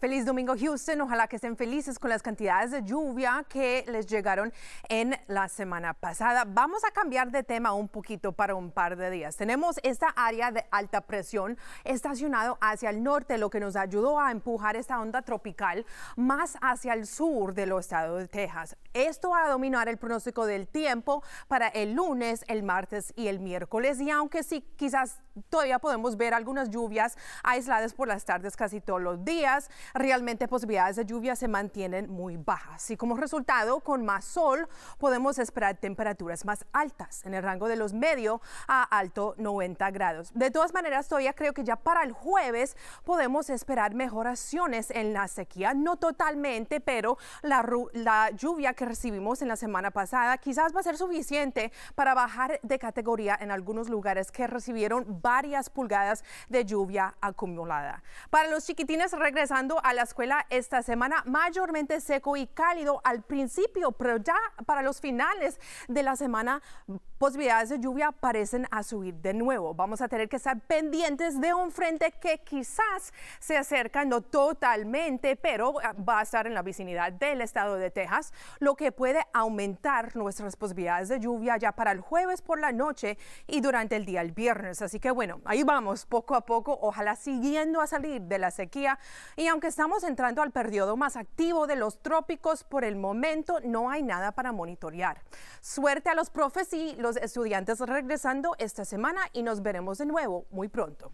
Feliz domingo Houston, ojalá que estén felices con las cantidades de lluvia que les llegaron en la semana pasada. Vamos a cambiar de tema un poquito para un par de días. Tenemos esta área de alta presión estacionado hacia el norte, lo que nos ayudó a empujar esta onda tropical más hacia el sur de los estados de Texas. Esto va a dominar el pronóstico del tiempo para el lunes, el martes y el miércoles. Y aunque sí, quizás todavía podemos ver algunas lluvias aisladas por las tardes casi todos los días, realmente posibilidades de lluvia se mantienen muy bajas y como resultado, con más sol podemos esperar temperaturas más altas en el rango de los medio a alto 90 grados. De todas maneras, todavía creo que ya para el jueves podemos esperar mejoraciones en la sequía, no totalmente, pero la, la lluvia que recibimos en la semana pasada quizás va a ser suficiente para bajar de categoría en algunos lugares que recibieron varias pulgadas de lluvia acumulada. Para los chiquitines regresando a la escuela esta semana, mayormente seco y cálido al principio, pero ya para los finales de la semana, posibilidades de lluvia parecen a subir de nuevo. Vamos a tener que estar pendientes de un frente que quizás se acerca, no totalmente, pero eh, va a estar en la vicinidad del estado de Texas, lo que puede aumentar nuestras posibilidades de lluvia ya para el jueves por la noche y durante el día el viernes. Así que bueno, ahí vamos, poco a poco, ojalá siguiendo a salir de la sequía y aunque estamos entrando al periodo más activo de los trópicos, por el momento no hay nada para monitorear. Suerte a los profes y los estudiantes regresando esta semana y nos veremos de nuevo muy pronto.